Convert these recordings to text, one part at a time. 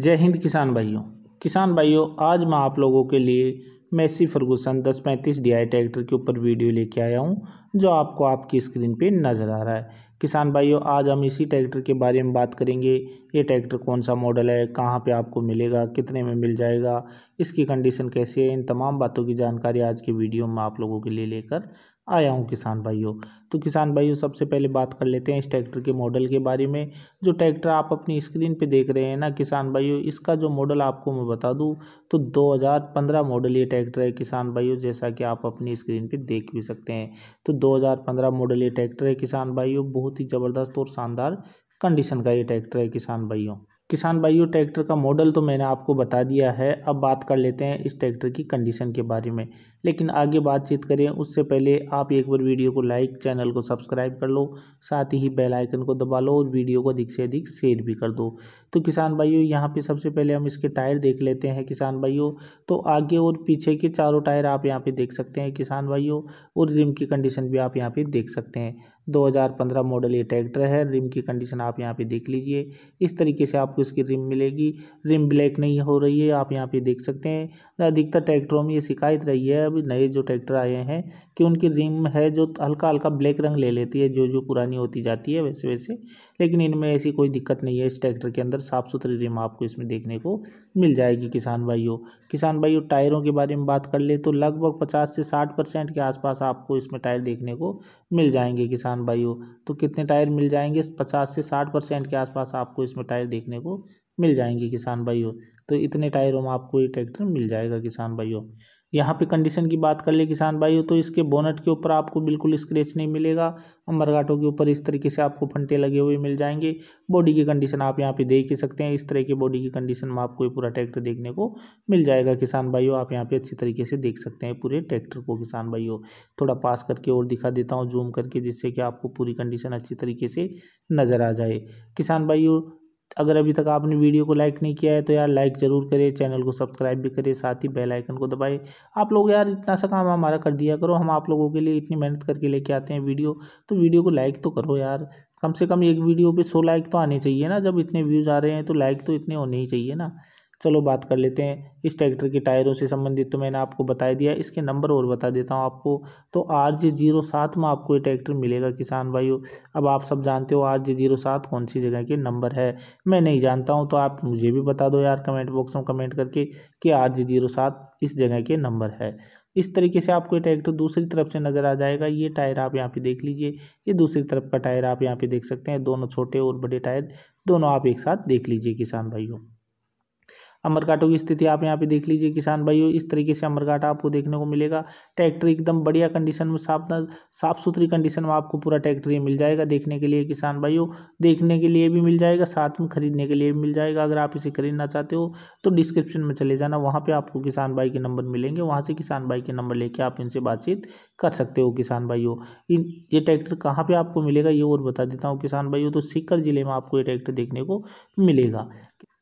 जय हिंद किसान भाइयों किसान भाइयों आज मैं आप लोगों के लिए मैसी फर्गूसन दस पैंतीस डी आई ट्रैक्टर के ऊपर वीडियो लेके आया हूँ जो आपको आपकी स्क्रीन पे नज़र आ रहा है किसान भाइयों आज हम इसी ट्रैक्टर के बारे में बात करेंगे ये ट्रैक्टर कौन सा मॉडल है कहाँ पे आपको मिलेगा कितने में मिल जाएगा इसकी कंडीशन कैसी है इन तमाम बातों की जानकारी आज के वीडियो में आप लोगों के लिए लेकर आया हूँ किसान भाइयों तो किसान भाइयों सबसे पहले बात कर लेते हैं इस ट्रैक्टर के मॉडल के बारे में जो ट्रैक्टर आप अपनी स्क्रीन पे देख रहे हैं ना किसान भाइयों इसका जो मॉडल आपको मैं बता दूँ तो 2015 मॉडल ये ट्रैक्टर है किसान भाइयों जैसा कि आप अपनी स्क्रीन पे देख भी सकते हैं तो दो मॉडल ये ट्रैक्टर है किसान भाइयों बहुत ही ज़बरदस्त और शानदार कंडीशन का ये ट्रैक्टर है किसान भाइयों किसान भाइयों ट्रैक्टर का मॉडल तो मैंने आपको बता दिया है अब बात कर लेते हैं इस ट्रैक्टर की कंडीशन के बारे में लेकिन आगे बातचीत करें उससे पहले आप एक बार वीडियो को लाइक चैनल को सब्सक्राइब कर लो साथ ही बेल आइकन को दबा लो और वीडियो को अधिक से अधिक शेयर भी कर दो तो किसान भाइयों यहाँ पे सबसे पहले हम इसके टायर देख लेते हैं किसान भाइयों तो आगे और पीछे के चारों टायर आप यहाँ पर देख सकते हैं किसान भाइयों और रिम की कंडीशन भी आप यहाँ पर देख सकते हैं 2015 मॉडल ये ट्रैक्टर है रिम की कंडीशन आप यहाँ पे देख लीजिए इस तरीके से आपको इसकी रिम मिलेगी रिम ब्लैक नहीं हो रही है आप यहाँ पे देख सकते हैं अधिकतर ट्रैक्टरों में ये शिकायत रही है अभी नए जो ट्रैक्टर आए हैं कि उनकी रिम है जो हल्का हल्का ब्लैक रंग ले लेती है जो जो पुरानी होती जाती है वैसे वैसे लेकिन इनमें ऐसी कोई दिक्कत नहीं है इस ट्रैक्टर के अंदर साफ़ सुथरी रिम आपको इसमें देखने को मिल जाएगी किसान भाइयों किसान भाइयों टायरों के बारे में बात कर ले तो लगभग पचास से साठ परसेंट के आसपास आपको इसमें टायर देखने को मिल जाएंगे किसान भाइयों तो कितने टायर मिल जाएंगे पचास से साठ परसेंट के आसपास आपको इसमें टायर देखने को मिल जाएंगे किसान भाइयों तो इतने टायरों में आपको ये ट्रैक्टर मिल जाएगा किसान भाइयों यहाँ पे कंडीशन की बात कर ले किसान भाइयों तो इसके बोनट के ऊपर आपको बिल्कुल स्क्रेच नहीं मिलेगा मरगाटों के ऊपर इस तरीके से आपको फंटे लगे हुए मिल जाएंगे बॉडी की कंडीशन आप यहाँ पे देख ही सकते हैं इस तरह की बॉडी की कंडीशन में आपको ये पूरा ट्रैक्टर देखने को मिल जाएगा किसान भाइयों आप यहाँ पर अच्छी तरीके से देख सकते हैं पूरे ट्रैक्टर को किसान भाइयों थोड़ा पास करके और दिखा देता हूँ जूम करके जिससे कि आपको पूरी कंडीशन अच्छी तरीके से नज़र आ जाए किसान भाइयों अगर अभी तक आपने वीडियो को लाइक नहीं किया है तो यार लाइक ज़रूर करें चैनल को सब्सक्राइब भी करें साथ ही बेल आइकन को दबाएं आप लोग यार इतना सा काम हमारा कर दिया करो हम आप लोगों के लिए इतनी मेहनत करके लेके आते हैं वीडियो तो वीडियो को लाइक तो करो यार कम से कम एक वीडियो पर सौ लाइक तो आने चाहिए ना जब इतने व्यूज़ आ रहे हैं तो लाइक तो इतने होने ही चाहिए ना चलो बात कर लेते हैं इस ट्रैक्टर के टायरों से संबंधित तो मैंने आपको बता दिया इसके नंबर और बता देता हूँ आपको तो आर जे जीरो सात में आपको ये ट्रैक्टर मिलेगा किसान भाइयों अब आप सब जानते हो आर जे जीरो सात कौन सी जगह के नंबर है मैं नहीं जानता हूँ तो आप मुझे भी बता दो यार कमेंट बॉक्स में कमेंट करके कि आर जे जीरो सात इस जगह के नंबर है इस तरीके से आपको ये ट्रैक्टर दूसरी तरफ से नज़र आ जाएगा ये टायर आप यहाँ पे देख लीजिए ये दूसरी तरफ का टायर आप यहाँ पे देख सकते हैं दोनों छोटे और बड़े टायर दोनों आप एक साथ देख लीजिए किसान भाइयों अमर की स्थिति आप यहाँ पे देख लीजिए किसान भाइयों इस तरीके से अमरकाटा आपको देखने को मिलेगा ट्रैक्टर एकदम बढ़िया कंडीशन में साफ साफ सुथरी कंडीशन में आपको पूरा ट्रैक्टर ये मिल जाएगा देखने के लिए किसान भाइयों देखने के लिए भी मिल जाएगा साथ में खरीदने के लिए भी मिल जाएगा अगर आप इसे खरीदना चाहते हो तो डिस्क्रिप्शन में चले जाना वहाँ पर आपको किसान भाई के नंबर मिलेंगे वहाँ से किसान भाई के नंबर लेके आप इनसे बातचीत कर सकते हो किसान भाइयों इन ये ट्रैक्टर कहाँ पर आपको मिलेगा ये और बता देता हूँ किसान भाइयों तो सीकर जिले में आपको ये ट्रैक्टर देखने को मिलेगा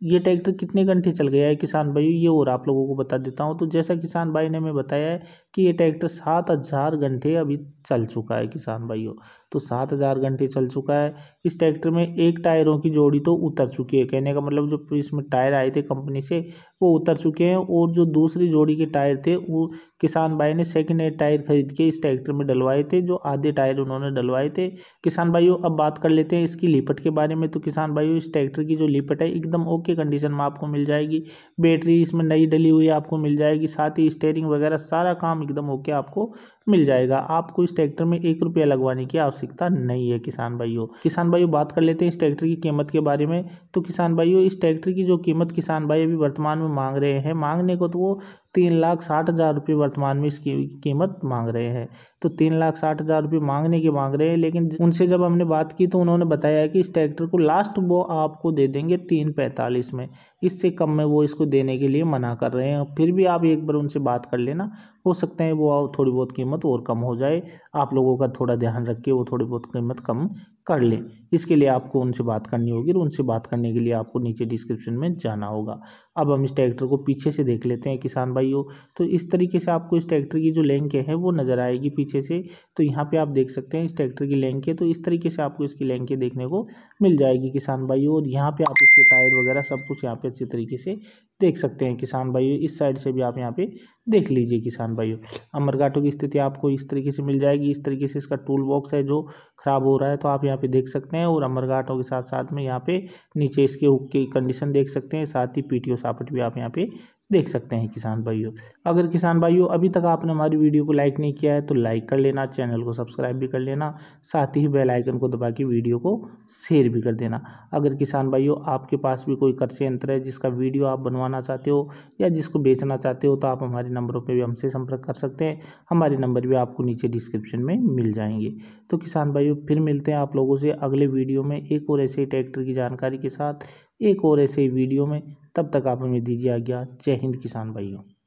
ये ट्रैक्टर कितने घंटे चल गया है किसान भाई ये और आप लोगों को बता देता हूँ तो जैसा किसान भाई ने हमें बताया है कि ये ट्रैक्टर सात हज़ार घंटे अभी चल चुका है किसान भाइयों तो सात हज़ार घंटे चल चुका है इस ट्रैक्टर में एक टायरों की जोड़ी तो उतर चुकी है कहने का मतलब जो इसमें टायर आए थे कंपनी से वो उतर चुके हैं और जो दूसरी जोड़ी के टायर थे वो किसान भाई ने सेकेंड हैंड टायर खरीद के इस ट्रैक्टर में डलवाए थे जो आधे टायर उन्होंने डलवाए थे किसान भाइयों अब बात कर लेते हैं इसकी लिपट के बारे में तो किसान भाइयों इस ट्रैक्टर की जो लिपट है एकदम ओके कंडीशन में आपको मिल जाएगी बैटरी इसमें नई डली हुई आपको मिल जाएगी साथ ही स्टेयरिंग वगैरह सारा काम काम एकदम होके आपको मिल जाएगा आपको इस ट्रैक्टर में एक रुपया लगवाने की आवश्यकता नहीं है किसान भाइयों किसान भाइयों बात कर लेते हैं इस ट्रैक्टर की कीमत के बारे में तो किसान भाइयों इस ट्रैक्टर की जो कीमत किसान भाई अभी वर्तमान में मांग रहे हैं मांगने को तो वो तीन लाख साठ हज़ार रुपये वर्तमान में इसकी कीमत मांग रहे हैं तो तीन लाख साठ हज़ार रुपये मांगने की मांग रहे हैं लेकिन उनसे जब हमने बात की तो उन्होंने बताया कि इस ट्रैक्टर को लास्ट वो आपको दे देंगे तीन पैंतालीस में इससे कम में वो इसको देने के लिए मना कर रहे हैं फिर भी आप एक बार उनसे बात कर लेना हो सकता है वो थोड़ी बहुत कीमत और कम हो जाए आप लोगों का थोड़ा ध्यान रखिए वो थोड़ी बहुत कीमत कम कर लें इसके लिए आपको उनसे बात करनी होगी और उनसे बात करने के लिए आपको नीचे डिस्क्रिप्शन में जाना होगा अब हम इस ट्रैक्टर को पीछे से देख लेते हैं किसान भाइयों तो इस तरीके से आपको इस ट्रैक्टर की जो लेंक है वो नज़र आएगी पीछे से तो यहाँ पे आप देख सकते हैं इस ट्रैक्टर की है तो इस तरीके से आपको इसकी लेंके देखने को मिल जाएगी किसान भाइयों और यहाँ पर आप इसके टायर वगैरह सब कुछ यहाँ पर अच्छे तरीके से देख सकते हैं किसान भाइयों इस साइड से भी आप यहाँ पे देख लीजिए किसान भाइयों अमरगाटों की स्थिति आपको इस तरीके से मिल जाएगी इस तरीके से इसका टूल बॉक्स है जो ख़राब हो रहा है तो आप यहाँ पे देख सकते हैं और अमरगाटों के साथ साथ में यहाँ पे नीचे इसके हुक की कंडीशन देख सकते हैं साथ ही पीटीओ सापट भी आप यहाँ पे देख सकते हैं किसान भाइयों अगर किसान भाइयों अभी तक आपने हमारी वीडियो को लाइक नहीं किया है तो लाइक कर लेना चैनल को सब्सक्राइब भी कर लेना साथ ही बेल आइकन को दबा के वीडियो को शेयर भी कर देना अगर किसान भाइयों आपके पास भी कोई कृषि यंत्र है जिसका वीडियो आप बनवाना चाहते हो या जिसको बेचना चाहते हो तो आप हमारे नंबरों पर भी हमसे संपर्क कर सकते हैं हमारे नंबर भी आपको नीचे डिस्क्रिप्शन में मिल जाएंगे तो किसान भाइयों फिर मिलते हैं आप लोगों से अगले वीडियो में एक और ऐसे ट्रैक्टर की जानकारी के साथ एक और ऐसे वीडियो में तब तक आप हमें दीजिए आज्ञा जय हिंद किसान भाइयों